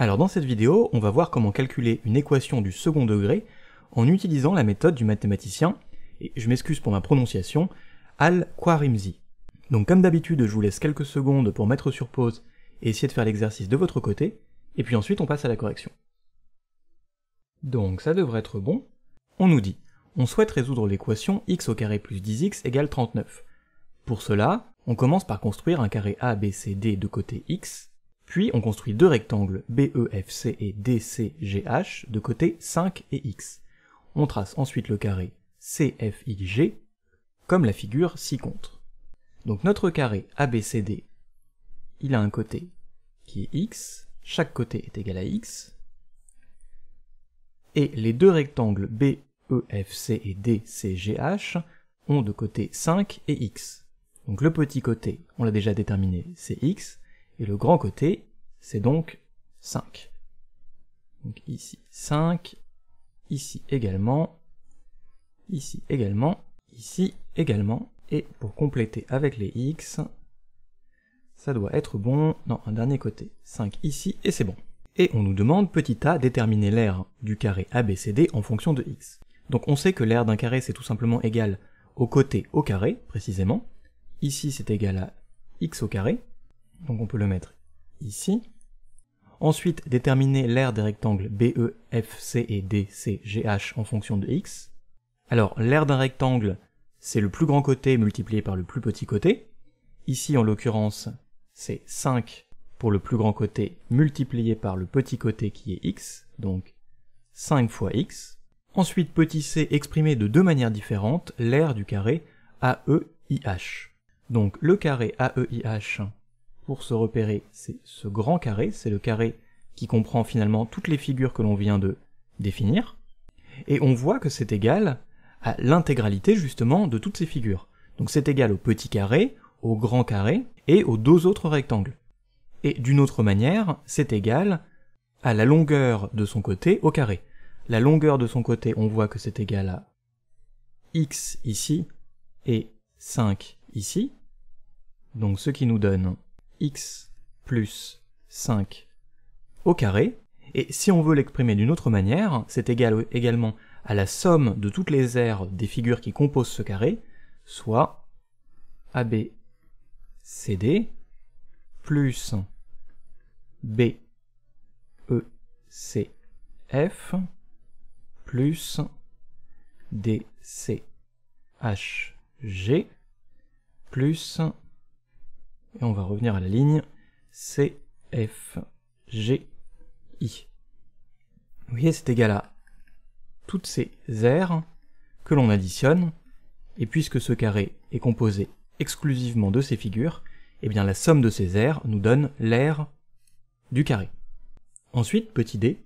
Alors dans cette vidéo, on va voir comment calculer une équation du second degré en utilisant la méthode du mathématicien, et je m'excuse pour ma prononciation, Al-Khwarizmi. Donc comme d'habitude, je vous laisse quelques secondes pour mettre sur pause et essayer de faire l'exercice de votre côté, et puis ensuite on passe à la correction. Donc ça devrait être bon. On nous dit, on souhaite résoudre l'équation x au carré plus 10x égale 39. Pour cela, on commence par construire un carré ABCD de côté x, puis on construit deux rectangles BEFC et DCGH de côté 5 et X. On trace ensuite le carré CFIG comme la figure ci contre. Donc notre carré ABCD, il a un côté qui est X, chaque côté est égal à X, et les deux rectangles BEFC et DCGH ont de côté 5 et X. Donc le petit côté, on l'a déjà déterminé, c'est X, et le grand côté, c'est donc 5. Donc ici 5, ici également, ici également, ici également. Et pour compléter avec les x, ça doit être bon. Non, un dernier côté. 5 ici et c'est bon. Et on nous demande petit a déterminer l'aire du carré ABCD en fonction de x. Donc on sait que l'aire d'un carré c'est tout simplement égal au côté au carré, précisément. Ici c'est égal à x au carré, donc on peut le mettre ici. Ensuite, déterminer l'aire des rectangles BE, F, C et D, en fonction de X. Alors, l'aire d'un rectangle, c'est le plus grand côté multiplié par le plus petit côté. Ici, en l'occurrence, c'est 5 pour le plus grand côté multiplié par le petit côté qui est x, donc 5 fois x. Ensuite, petit c exprimé de deux manières différentes l'aire du carré AEIH. Donc le carré AEIH, pour se repérer, c'est ce grand carré, c'est le carré qui comprend finalement toutes les figures que l'on vient de définir, et on voit que c'est égal à l'intégralité justement de toutes ces figures. Donc c'est égal au petit carré, au grand carré et aux deux autres rectangles. Et d'une autre manière, c'est égal à la longueur de son côté au carré. La longueur de son côté, on voit que c'est égal à x ici et 5 ici, donc ce qui nous donne x plus 5 au carré. Et si on veut l'exprimer d'une autre manière, c'est égal également à la somme de toutes les aires des figures qui composent ce carré, soit AB CD plus B E C F plus D C H G plus et on va revenir à la ligne C, F, G, I. Vous voyez, c'est égal à toutes ces R que l'on additionne, et puisque ce carré est composé exclusivement de ces figures, eh bien la somme de ces R nous donne l'air du carré. Ensuite, petit d,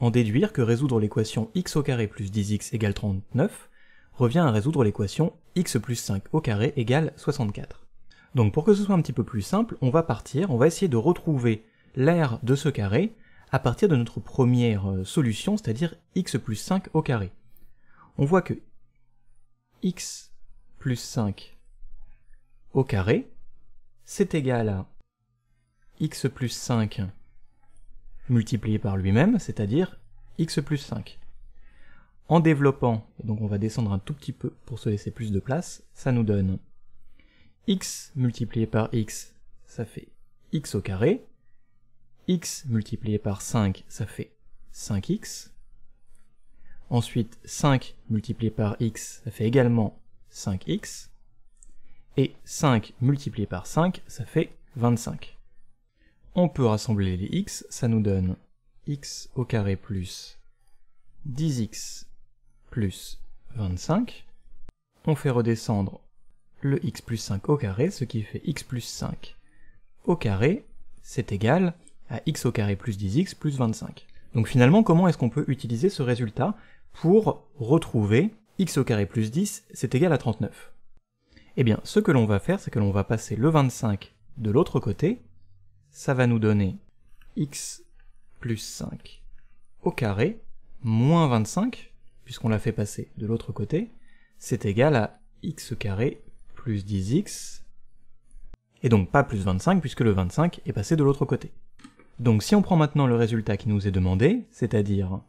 en déduire que résoudre l'équation x au carré plus 10x égale 39 revient à résoudre l'équation x plus 5 au carré égale 64. Donc pour que ce soit un petit peu plus simple, on va partir, on va essayer de retrouver l'aire de ce carré à partir de notre première euh, solution, c'est-à-dire x plus 5 au carré. On voit que x plus 5 au carré, c'est égal à x plus 5 multiplié par lui-même, c'est-à-dire x plus 5. En développant, donc on va descendre un tout petit peu pour se laisser plus de place, ça nous donne x multiplié par x, ça fait x au carré, x multiplié par 5, ça fait 5x, ensuite 5 multiplié par x, ça fait également 5x, et 5 multiplié par 5, ça fait 25. On peut rassembler les x, ça nous donne x au carré plus 10x plus 25. On fait redescendre le x plus 5 au carré, ce qui fait x plus 5 au carré, c'est égal à x au carré plus 10x plus 25. Donc finalement, comment est-ce qu'on peut utiliser ce résultat pour retrouver x au carré plus 10, c'est égal à 39 Eh bien, ce que l'on va faire, c'est que l'on va passer le 25 de l'autre côté, ça va nous donner x plus 5 au carré, moins 25, puisqu'on l'a fait passer de l'autre côté, c'est égal à x carré plus 10x, et donc pas plus 25 puisque le 25 est passé de l'autre côté. Donc si on prend maintenant le résultat qui nous est demandé, c'est-à-dire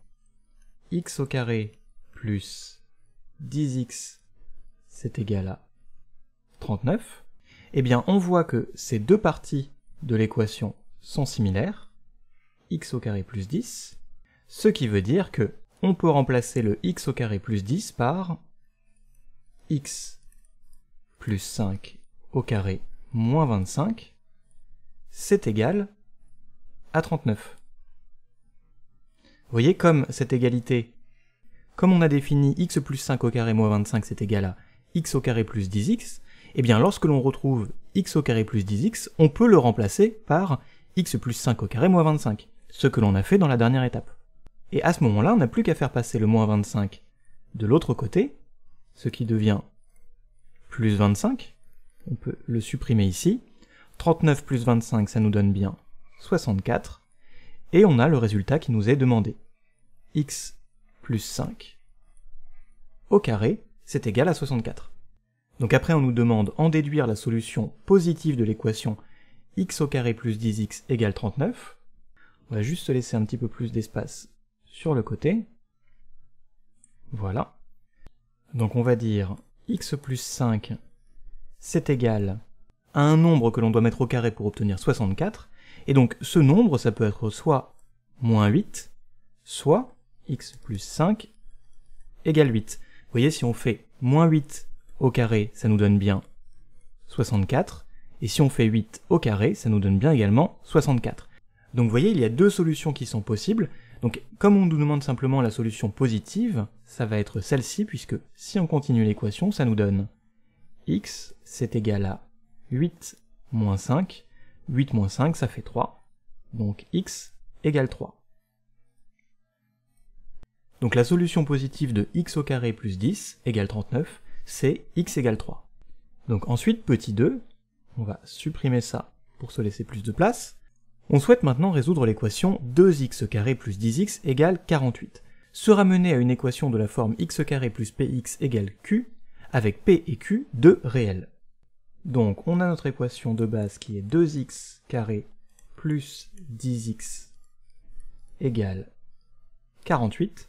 x au carré plus 10x, c'est égal à 39, eh bien on voit que ces deux parties de l'équation sont similaires, x au carré plus 10, ce qui veut dire que on peut remplacer le x au carré plus 10 par x plus 5 au carré moins 25, c'est égal à 39. Vous voyez comme cette égalité, comme on a défini x plus 5 au carré moins 25 c'est égal à x au carré plus 10x, et eh bien lorsque l'on retrouve x au carré plus 10x, on peut le remplacer par x plus 5 au carré moins 25, ce que l'on a fait dans la dernière étape. Et à ce moment-là, on n'a plus qu'à faire passer le moins 25 de l'autre côté, ce qui devient plus 25. On peut le supprimer ici. 39 plus 25, ça nous donne bien 64. Et on a le résultat qui nous est demandé. x plus 5 au carré, c'est égal à 64. Donc après, on nous demande en déduire la solution positive de l'équation x au carré plus 10x égale 39. On va juste se laisser un petit peu plus d'espace sur le côté. Voilà. Donc on va dire x plus 5, c'est égal à un nombre que l'on doit mettre au carré pour obtenir 64, et donc ce nombre, ça peut être soit moins 8, soit x plus 5 égale 8. Vous voyez, si on fait moins 8 au carré, ça nous donne bien 64, et si on fait 8 au carré, ça nous donne bien également 64. Donc vous voyez, il y a deux solutions qui sont possibles, donc comme on nous demande simplement la solution positive, ça va être celle-ci puisque si on continue l'équation, ça nous donne x c'est égal à 8 moins 5, 8 moins 5 ça fait 3, donc x égale 3. Donc la solution positive de x au carré plus 10 égale 39, c'est x égale 3. Donc ensuite, petit 2, on va supprimer ça pour se laisser plus de place, on souhaite maintenant résoudre l'équation 2x plus 10x égale 48. Se ramener à une équation de la forme x plus px égale q, avec p et q de réels. Donc on a notre équation de base qui est 2x plus 10x égale 48.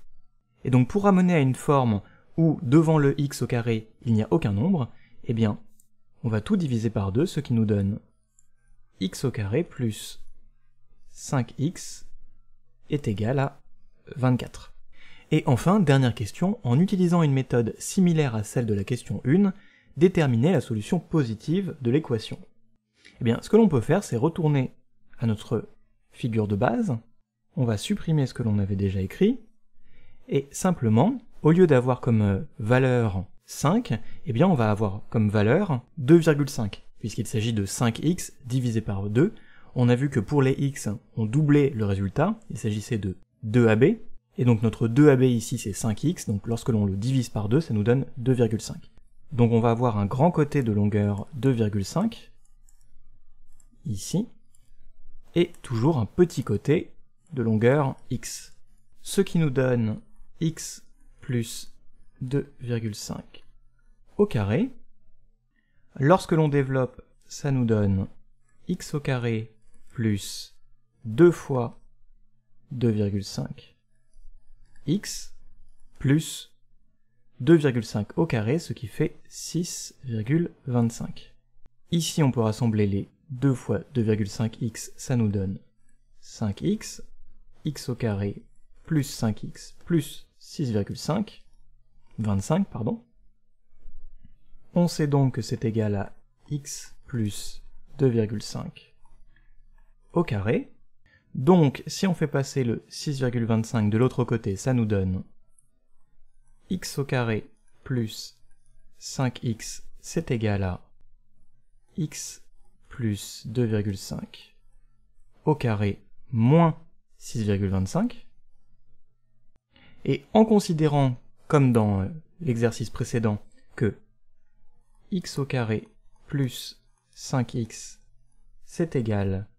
Et donc pour ramener à une forme où devant le x au carré il n'y a aucun nombre, eh bien on va tout diviser par 2, ce qui nous donne x au carré plus 5x est égal à 24. Et enfin, dernière question, en utilisant une méthode similaire à celle de la question 1, déterminer la solution positive de l'équation. Eh bien, ce que l'on peut faire, c'est retourner à notre figure de base, on va supprimer ce que l'on avait déjà écrit, et simplement, au lieu d'avoir comme euh, valeur 5, eh bien on va avoir comme valeur 2,5, puisqu'il s'agit de 5x divisé par 2, on a vu que pour les x, on doublait le résultat, il s'agissait de 2ab, et donc notre 2ab ici c'est 5x, donc lorsque l'on le divise par 2, ça nous donne 2,5. Donc on va avoir un grand côté de longueur 2,5, ici, et toujours un petit côté de longueur x. Ce qui nous donne x plus 2,5 au carré. Lorsque l'on développe, ça nous donne x au carré plus 2 fois 2,5 x plus 2,5 au carré, ce qui fait 6,25. Ici, on peut rassembler les 2 fois 2,5x, ça nous donne 5x, x au carré plus 5x plus 6,5, 25, pardon. On sait donc que c'est égal à x plus 2,5 au carré. Donc si on fait passer le 6,25 de l'autre côté, ça nous donne x au carré plus 5x, c'est égal à x plus 2,5 au carré moins 6,25. Et en considérant, comme dans euh, l'exercice précédent, que x au carré plus 5x, c'est égal à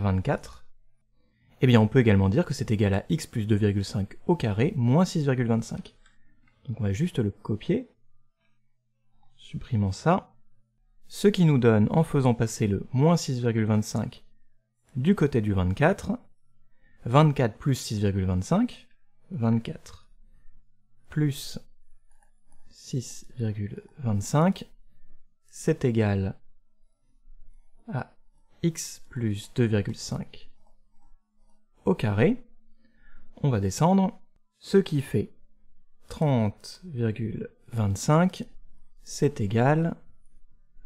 24, et eh bien on peut également dire que c'est égal à x plus 2,5 au carré moins 6,25. Donc on va juste le copier, supprimant ça, ce qui nous donne, en faisant passer le moins 6,25 du côté du 24, 24 plus 6,25, 24 plus 6,25, c'est égal à x plus 2,5 au carré. On va descendre, ce qui fait 30,25, c'est égal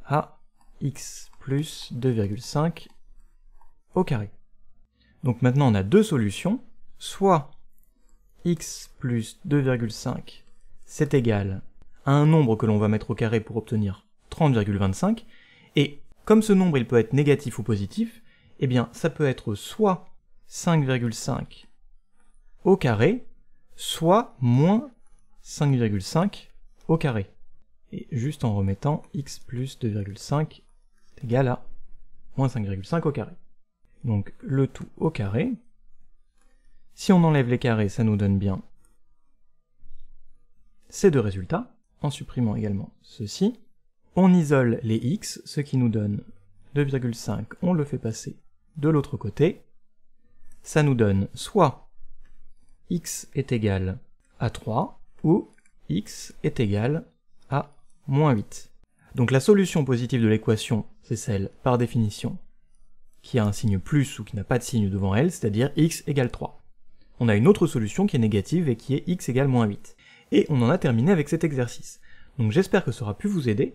à x plus 2,5 au carré. Donc maintenant on a deux solutions, soit x plus 2,5 c'est égal à un nombre que l'on va mettre au carré pour obtenir 30,25, et comme ce nombre il peut être négatif ou positif, eh bien ça peut être soit 5,5 au carré, soit moins 5,5 au carré. Et juste en remettant x plus 2,5 égal à moins 5,5 au carré. Donc le tout au carré. Si on enlève les carrés, ça nous donne bien ces deux résultats, en supprimant également ceci. On isole les x, ce qui nous donne 2,5, on le fait passer de l'autre côté. Ça nous donne soit x est égal à 3 ou x est égal à moins 8. Donc la solution positive de l'équation, c'est celle, par définition, qui a un signe plus ou qui n'a pas de signe devant elle, c'est-à-dire x égale 3. On a une autre solution qui est négative et qui est x égale moins 8. Et on en a terminé avec cet exercice. Donc j'espère que ça aura pu vous aider.